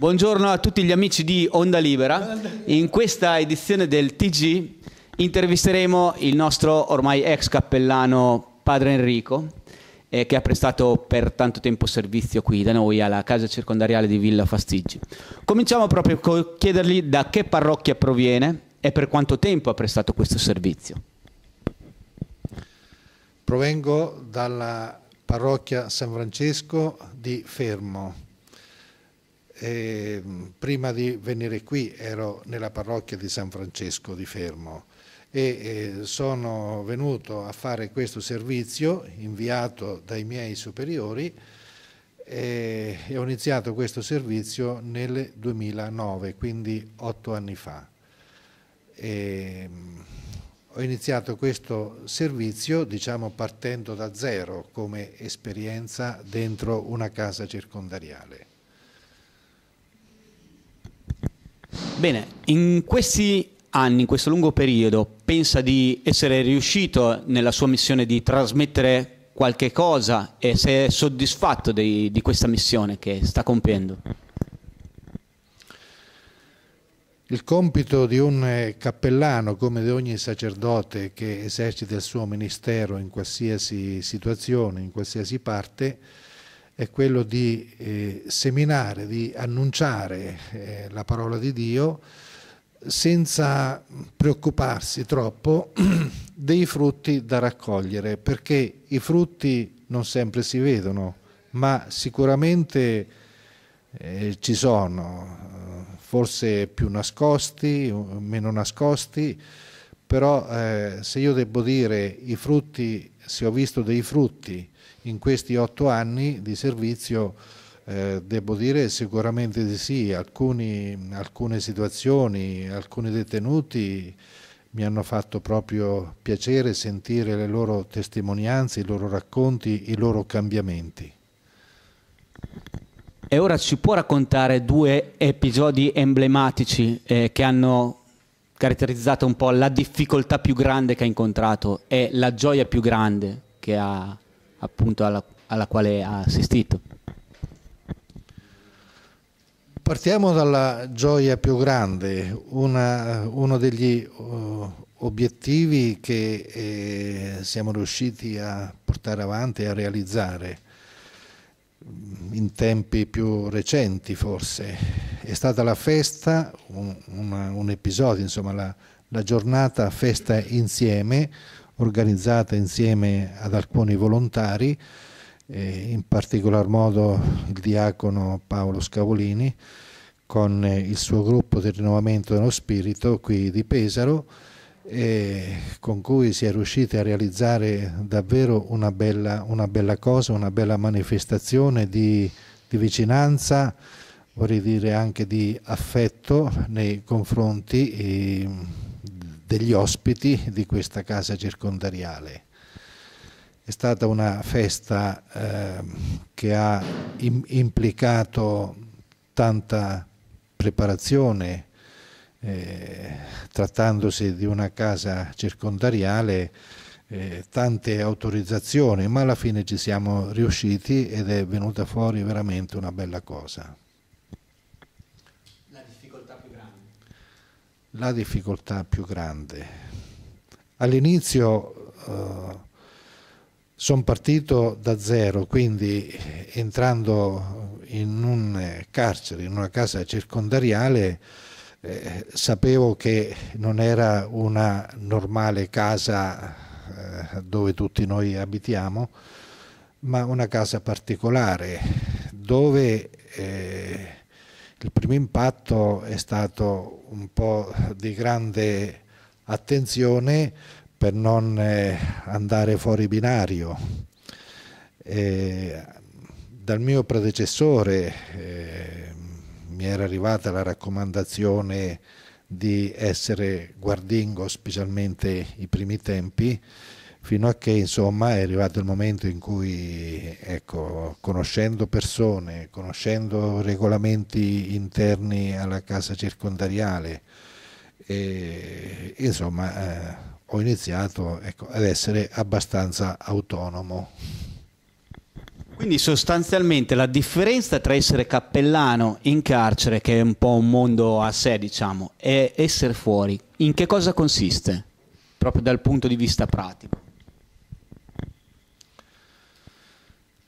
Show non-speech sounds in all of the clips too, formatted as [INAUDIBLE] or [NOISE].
Buongiorno a tutti gli amici di Onda Libera. In questa edizione del TG intervisteremo il nostro ormai ex cappellano padre Enrico, eh, che ha prestato per tanto tempo servizio qui da noi alla casa circondariale di Villa Fastiggi. Cominciamo proprio con chiedergli da che parrocchia proviene e per quanto tempo ha prestato questo servizio. Provengo dalla parrocchia San Francesco di Fermo e ehm, prima di venire qui ero nella parrocchia di San Francesco di Fermo e sono venuto a fare questo servizio inviato dai miei superiori e ho iniziato questo servizio nel 2009, quindi otto anni fa. E ehm, ho iniziato questo servizio diciamo partendo da zero come esperienza dentro una casa circondariale. Bene, in questi anni, in questo lungo periodo, pensa di essere riuscito nella sua missione di trasmettere qualche cosa e se è soddisfatto di, di questa missione che sta compiendo? Il compito di un eh, cappellano, come di ogni sacerdote che esercita il suo ministero in qualsiasi situazione, in qualsiasi parte, è quello di eh, seminare, di annunciare eh, la parola di Dio senza preoccuparsi troppo [CLEARS THROAT] dei frutti da raccogliere, perché i frutti non sempre si vedono, ma sicuramente eh, ci sono, forse più nascosti, meno nascosti, però eh, se io devo dire i frutti, se ho visto dei frutti in questi otto anni di servizio, eh, devo dire sicuramente di sì, Alcuni, alcune situazioni, alcuni detenuti mi hanno fatto proprio piacere sentire le loro testimonianze, i loro racconti, i loro cambiamenti. E ora ci può raccontare due episodi emblematici eh, che hanno caratterizzata un po' la difficoltà più grande che ha incontrato e la gioia più grande che ha appunto alla, alla quale ha assistito? Partiamo dalla gioia più grande, una, uno degli uh, obiettivi che eh, siamo riusciti a portare avanti e a realizzare in tempi più recenti forse, è stata la festa, un, una, un episodio, insomma la, la giornata Festa Insieme, organizzata insieme ad alcuni volontari, in particolar modo il diacono Paolo Scavolini con il suo gruppo di rinnovamento dello spirito qui di Pesaro con cui si è riusciti a realizzare davvero una bella, una bella cosa, una bella manifestazione di, di, vicinanza, vorrei dire anche di affetto nei confronti ehm, degli ospiti di questa casa circondariale. È stata una festa ehm, che ha implicato tanta preparazione, eh, trattandosi di una casa circondariale, eh, tante autorizzazioni, ma alla fine ci siamo riusciti ed è venuta fuori veramente una bella cosa. La difficoltà più grande? La difficoltà più grande. All'inizio eh, sono partito da zero, quindi eh, entrando in un eh, carcere, in una casa circondariale, eh, sapevo che non era una normale casa eh, dove tutti noi abitiamo, ma una casa particolare dove eh, il primo impatto è stato un po' di grande attenzione per non eh, andare fuori binario. Eh, dal mio predecessore, mi era arrivata la raccomandazione di essere guardingo, specialmente i primi tempi, fino a che insomma è arrivato il momento in cui, ecco, conoscendo persone, conoscendo regolamenti interni alla casa circondariale, e, insomma eh, ho iniziato ecco, ad essere abbastanza autonomo. Quindi sostanzialmente la differenza tra essere cappellano in carcere, che è un po' un mondo a sé, diciamo, e essere fuori, in che cosa consiste? Proprio dal punto di vista pratico.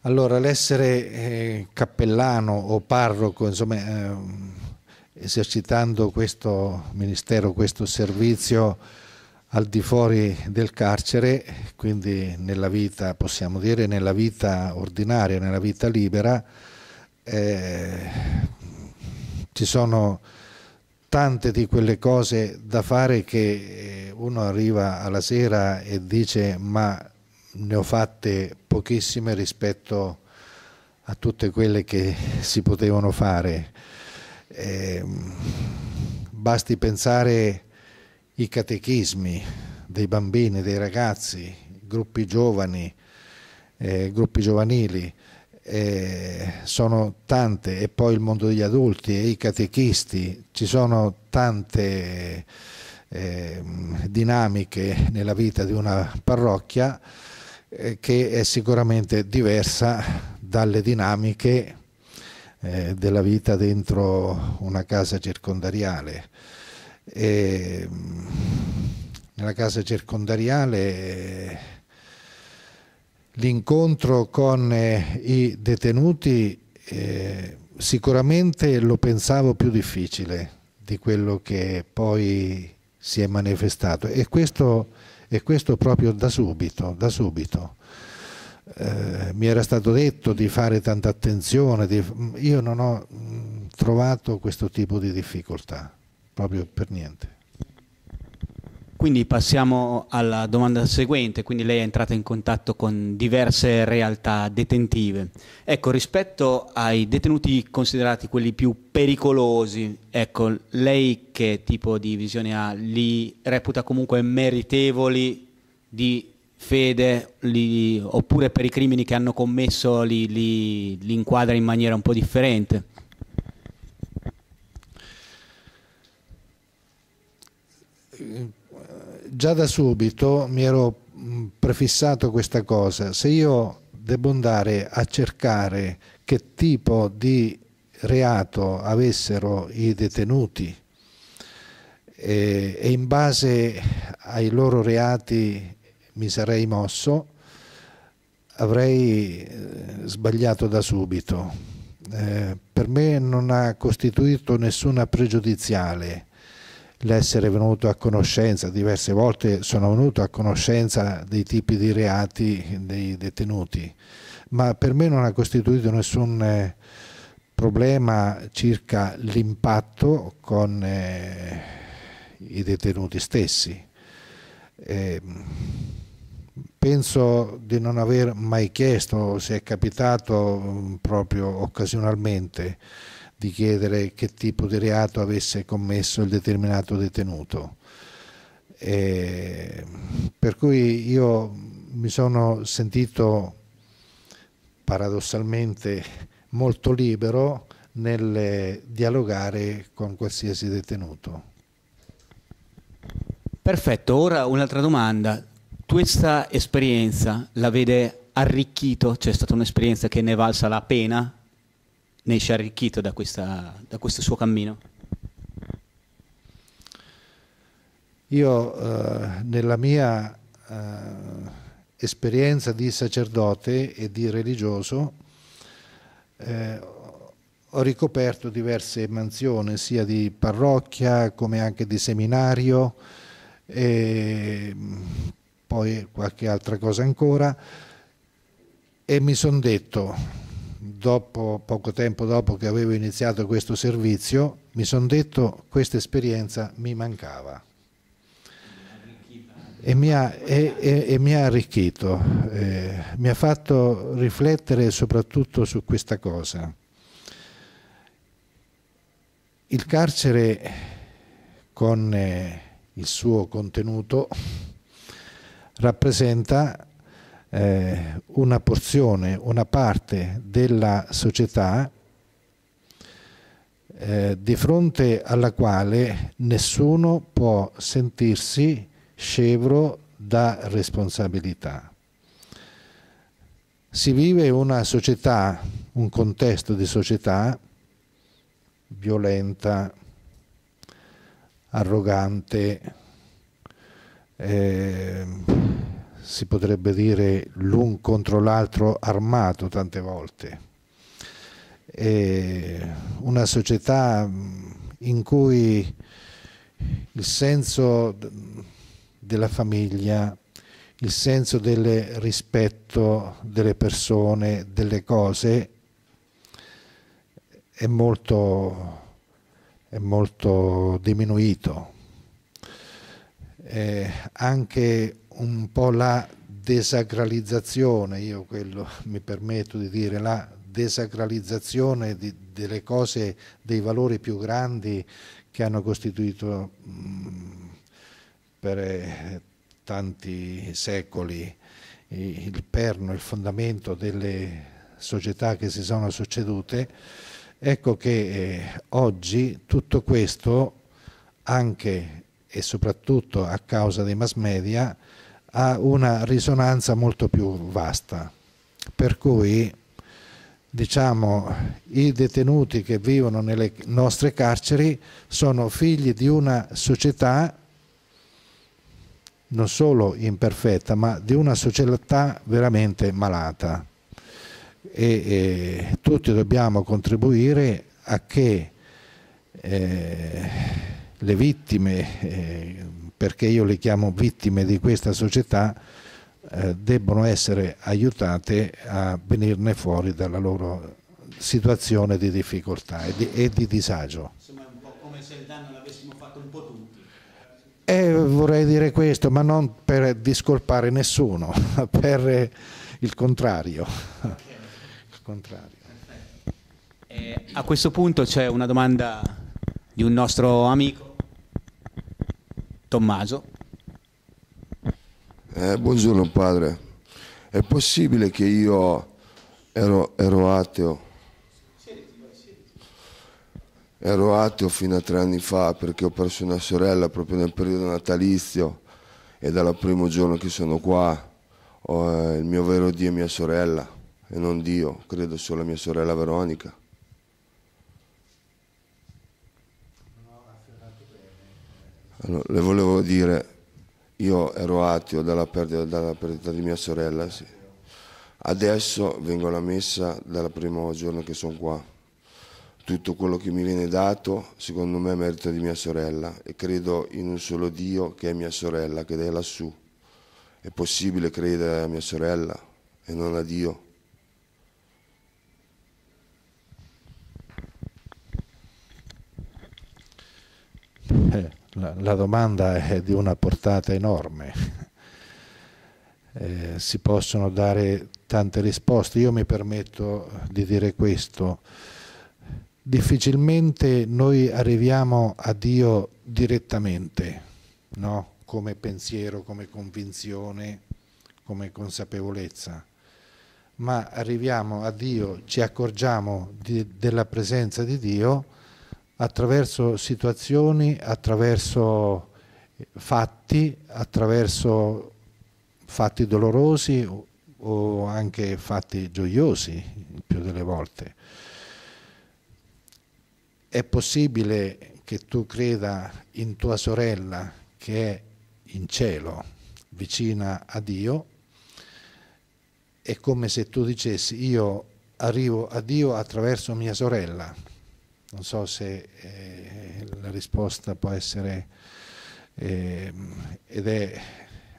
Allora, l'essere eh, cappellano o parroco, insomma, ehm, esercitando questo ministero, questo servizio, al di fuori del carcere, quindi nella vita, possiamo dire, nella vita ordinaria, nella vita libera, eh, ci sono tante di quelle cose da fare che eh, uno arriva alla sera e dice ma ne ho fatte pochissime rispetto a tutte quelle che si potevano fare. Eh, basti pensare i catechismi dei bambini, dei ragazzi, gruppi giovani, eh, gruppi giovanili, eh, sono tante, e poi il mondo degli adulti e i catechisti, ci sono tante eh, dinamiche nella vita di una parrocchia eh, che è sicuramente diversa dalle dinamiche eh, della vita dentro una casa circondariale. E ehm, nella casa circondariale eh, l'incontro con eh, i detenuti eh, sicuramente lo pensavo più difficile di quello che poi si è manifestato e questo, e questo proprio da subito, da subito. Eh, mi era stato detto di fare tanta attenzione, di, io non ho mm, trovato questo tipo di difficoltà proprio per niente. Quindi passiamo alla domanda seguente, quindi lei è entrata in contatto con diverse realtà detentive. Ecco, rispetto ai detenuti considerati quelli più pericolosi, ecco, lei che tipo di visione ha? Li reputa comunque meritevoli di fede li, oppure per i crimini che hanno commesso li, li, li inquadra in maniera un po' differente? già da subito mi ero prefissato questa cosa, se io devo andare a cercare che tipo di reato avessero i detenuti e, e in base ai loro reati mi sarei mosso, avrei eh, sbagliato da subito. Eh, per me non ha costituito nessuna pregiudiziale l'essere venuto a conoscenza, diverse volte sono venuto a conoscenza dei tipi di reati dei detenuti, ma per me non ha costituito nessun eh, problema circa l'impatto con eh, i detenuti stessi. Eh, penso di non aver mai chiesto se è capitato mm, proprio occasionalmente di chiedere che tipo di reato avesse commesso il determinato detenuto. E per cui io mi sono sentito paradossalmente molto libero nel dialogare con qualsiasi detenuto. Perfetto, ora un'altra domanda. Questa esperienza la vede arricchito? C'è stata un'esperienza che ne è valsa la pena ne esce arricchito da, questa, da questo suo cammino? Io eh, nella mia eh, esperienza di sacerdote e di religioso eh, ho ricoperto diverse mansioni, sia di parrocchia come anche di seminario e mm, poi qualche altra cosa ancora e mi sono detto dopo, poco tempo dopo che avevo iniziato questo servizio, mi sono detto questa esperienza mi mancava e mi ha, e, e, e mi ha arricchito, eh, mi ha fatto riflettere soprattutto su questa cosa. Il carcere con eh, il suo contenuto rappresenta eh, una porzione, una parte della società eh, di fronte alla quale nessuno può sentirsi scevro da responsabilità. Si vive una società, un contesto di società violenta, arrogante, eh, si potrebbe dire l'un contro l'altro armato tante volte. È una società mm, in cui il senso della famiglia, il senso del rispetto delle persone, delle cose, è molto, è molto diminuito. anche anche un po' la desacralizzazione, io quello [LAUGHS] mi permetto di dire, la desacralizzazione di, delle cose, dei valori più grandi che hanno costituito mh, mm, per eh, tanti secoli il perno, il fondamento delle società che si sono succedute, ecco che eh, oggi tutto questo, anche e soprattutto a causa dei mass media, ha una risonanza molto più vasta. Per cui diciamo, i detenuti che vivono nelle nostre carceri sono figli di una società non solo imperfetta, ma di una società veramente malata. E, e tutti dobbiamo contribuire a che eh, le vittime eh, perché io le chiamo vittime di questa società, eh, debbono essere aiutate a venirne fuori dalla loro situazione di difficoltà e di, e di disagio. Insomma un po' come se il danno l'avessimo fatto un po' tutti. Eh, vorrei dire questo, ma non per discolpare nessuno, per il contrario. il contrario. Eh, a questo punto c'è una domanda di un nostro amico. Tommaso. Eh, buongiorno padre, è possibile che io ero, ero ateo? Ero ateo fino a tre anni fa perché ho perso una sorella proprio nel periodo natalizio e dal primo giorno che sono qua oh, eh, il mio vero Dio è mia sorella e non Dio, credo solo a mia sorella Veronica. Allora, le volevo dire, io ero ateo dalla perdita, dalla perdita di mia sorella, sì. adesso vengo alla messa dal primo giorno che sono qua. Tutto quello che mi viene dato, secondo me, è merito di mia sorella e credo in un solo Dio che è mia sorella, che è lassù. È possibile credere a mia sorella e non a Dio? Eh, la, la domanda è di una portata enorme. Eh, si possono dare tante risposte. Io mi permetto di dire questo. Difficilmente noi arriviamo a Dio direttamente, no? come pensiero, come convinzione, come consapevolezza, ma arriviamo a Dio, ci accorgiamo di, della presenza di Dio attraverso situazioni, attraverso eh, fatti, attraverso fatti dolorosi o anche fatti gioiosi più delle volte. È possibile che tu creda in tua sorella che è in cielo, vicina a Dio, è come se tu dicessi io arrivo a Dio attraverso mia sorella, non so se eh, la risposta può essere, eh, ed è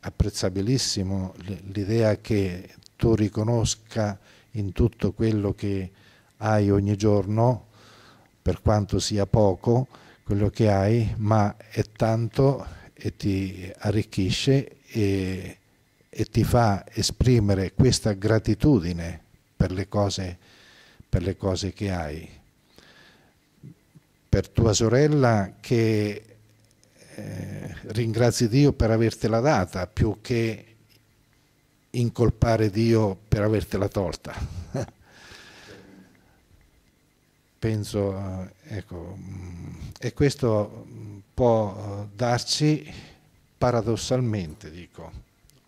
apprezzabilissimo l'idea che tu riconosca in tutto quello che hai ogni giorno, per quanto sia poco, quello che hai, ma è tanto e ti arricchisce e, e ti fa esprimere questa gratitudine per le cose, per le cose che hai per tua sorella che eh, ringrazi Dio per avertela data più che incolpare Dio per avertela tolta. [LAUGHS] Penso, eh, ecco, mm, e questo mm, può eh, darci paradossalmente, dico,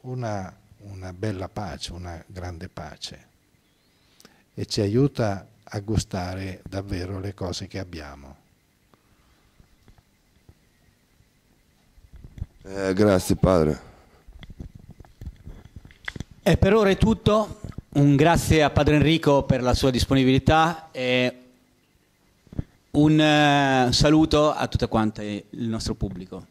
una, una bella pace, una grande pace e ci aiuta a gustare davvero le cose che abbiamo. Eh, grazie padre. E per ora è tutto. Un grazie a padre Enrico per la sua disponibilità e un eh, saluto a tutto quanto il nostro pubblico.